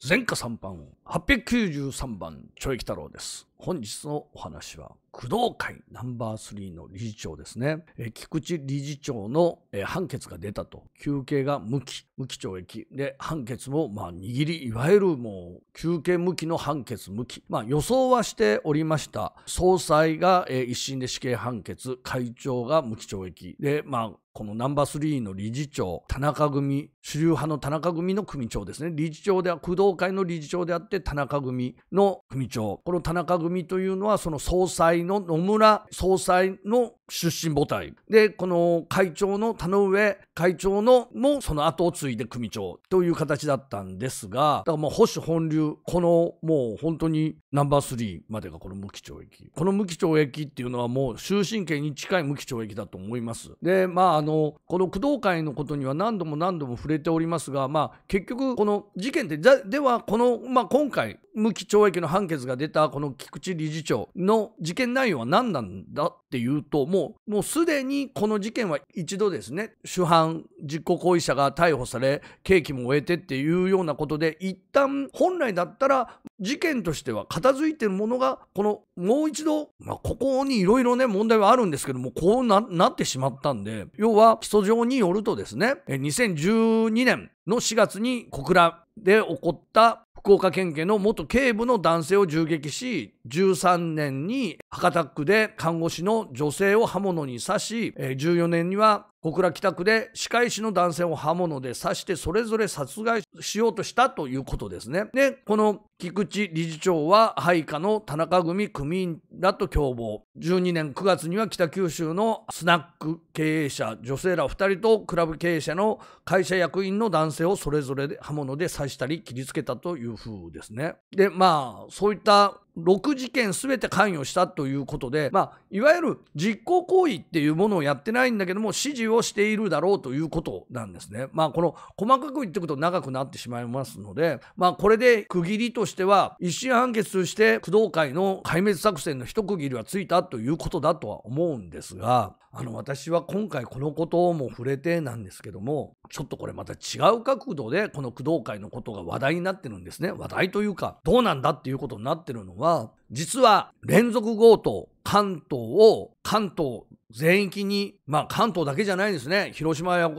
前科三番893番懲役太郎です。本日のお話は工藤会ナンバー3の理事長ですね、菊池理事長の、判決が出たと、求刑が無期、無期懲役、で、判決も、まあ、握り、いわゆるもう、求刑無期の判決無期、まあ、予想はしておりました。総裁が、一審で死刑判決、会長が無期懲役、で、まあ、このナンバー3の理事長、田中組、主流派の田中組の組長ですね。理事長では、工藤会の理事長であって、田中組の組長。この田中組というのは、その総裁の野村総裁の出身母体でこの会長の田上会長のもその後を継いで組長という形だったんですが、だからもう保守本流、このもう本当にナンバー3までがこの無期懲役。この無期懲役っていうのはもう終身刑に近い無期懲役だと思います。で、まああの、この工藤会のことには何度も何度も触れておりますが、まあ結局この事件で、ではこの、まあ今回無期懲役の判決が出たこの菊池理事長の事件内容は何なんだっていうと、もう、もうすでにこの事件は一度ですね、主犯実行行為者が逮捕され刑期も終えてっていうようなことで一旦本来だったら事件としては片付いてるものがこのもう一度、まあ、ここにいろいろね問題はあるんですけどもこうなってしまったんで要は起訴状によるとですね2012年の4月に小倉で起こった福岡県警の元警部の男性を銃撃し13年に博多区で看護師の女性を刃物に刺し14年には小倉北区で歯科医師の男性を刃物で刺してそれぞれ殺害しようとしたということですね。で、この菊池理事長は配下の田中組組員らと共謀。12年9月には北九州のスナック経営者、女性ら2人とクラブ経営者の会社役員の男性をそれぞれ刃物で刺したり切りつけたという風ですね。で、まあ、そういった6事件全て関与したということで、まあ、いわゆる実行行為っていうものをやってないんだけども指示をしているだろうということなんですね。まあ、この細かく言っていくと長くなってしまいますので、まあ、これで区切りとしては一審判決として工藤会の壊滅作戦の一区切りはついたということだとは思うんですがあの私は今回このことも触れてなんですけどもちょっとこれまた違う角度でこの工藤会のことが話題になってるんですね話題というかどうなんだっていうことになってるのはが、実は連続強盗、関東を、関東全域に、まあ関東だけじゃないですね、広島や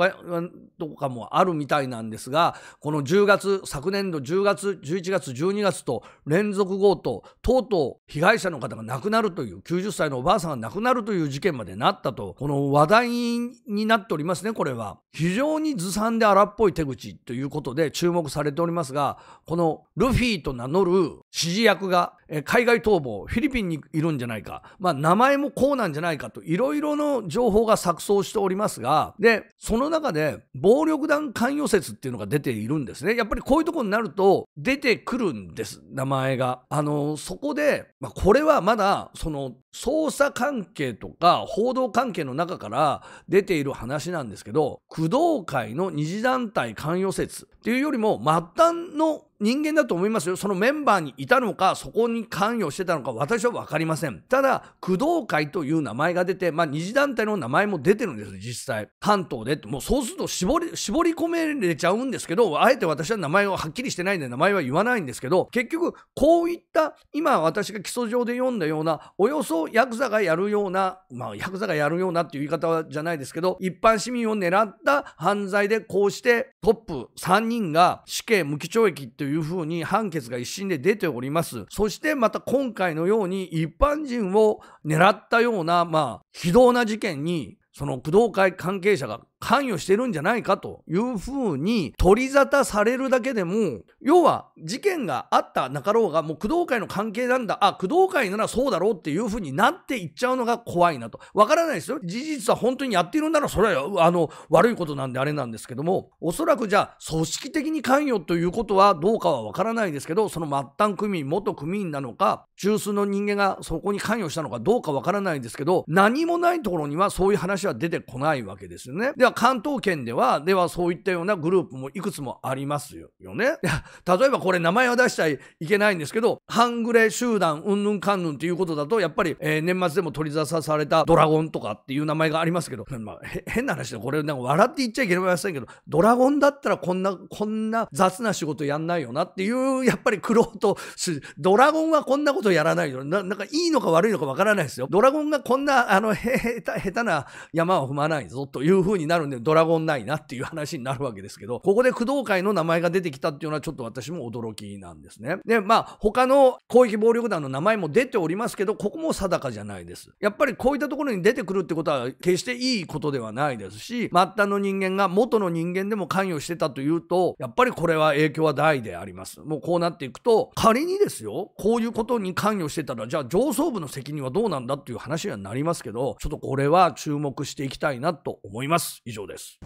とかもあるみたいなんですが、この10月、昨年度10月、11月、12月と連続強盗、とうとう被害者の方が亡くなるという、90歳のおばあさんが亡くなるという事件までなったと、この話題になっておりますね、これは。非常にずさんで荒っぽい手口ということで注目されておりますが、このルフィと名乗る指示役が海外逃亡、フィリピンにいるんじゃないか、まあ、名前もこうなんじゃないかといろいろの情報が錯綜しておりますが、で、その中で暴力団関与説っていうのが出ているんですね。やっぱりこういうとこになると出てくるんです、名前が。あの、そこで、まあ、これはまだその捜査関係とか報道関係の中から出ている話なんですけど、工藤会の二次団体関与説っていうよりも末端の人間だと思いますよ。そのメンバーにいたのか、そこに関与してたのか、私はわかりません。ただ、工藤会という名前が出て、まあ、二次団体の名前も出てるんです、実際。関東でって、もうそうすると絞り、絞り込めれちゃうんですけど、あえて私は名前をはっきりしてないんで、名前は言わないんですけど、結局、こういった、今私が基礎上で読んだような、およそをヤクザがやるような、まあ、ヤクザがやるようなっていう言い方じゃないですけど、一般市民を狙った犯罪で、こうしてトップ3人が死刑無期懲役というふうに判決が一審で出ております。そしてまた今回のように一般人を狙ったような、まあ、非道な事件にその工藤会関係者が関与してるんじゃないかというふうに取り沙汰されるだけでも要は事件があったなかろうがもう工藤会の関係なんだあ工藤会ならそうだろうっていうふうになっていっちゃうのが怖いなとわからないですよ事実は本当にやっているならそれはあの悪いことなんであれなんですけどもおそらくじゃあ組織的に関与ということはどうかはわからないですけどその末端組員元組員なのか中枢の人間がそこに関与したのかどうかわからないですけど何もないところにはそういう話は出てこないわけですよね。で関東圏では、ではそういったようなグループもいくつもありますよね。例えばこれ名前は出しちゃいけないんですけど、半グレ集団、うんぬんかんぬんっていうことだと、やっぱり、えー、年末でも取り沙汰されたドラゴンとかっていう名前がありますけど、まあ、変な話で、これなんか笑って言っちゃいけませんけど、ドラゴンだったらこんな、こんな雑な仕事やんないよなっていう、やっぱり苦労と、ドラゴンはこんなことやらないよ。ななんかいいのか悪いのかわからないですよ。ドラゴンがこんな、あの、へ、へた、下手な山を踏まないぞというふうになるるんで、ドラゴンないなっていう話になるわけですけど、ここで工藤会の名前が出てきたっていうのはちょっと私も驚きなんですね。で、まあ、他の広域暴力団の名前も出ておりますけど、ここも定かじゃないです。やっぱりこういったところに出てくるってことは、決していいことではないですし、末端の人間が元の人間でも関与してたというと、やっぱりこれは影響は大であります。もうこうなっていくと、仮にですよ、こういうことに関与してたら、じゃあ上層部の責任はどうなんだっていう話にはなりますけど、ちょっとこれは注目していきたいなと思います。以上です。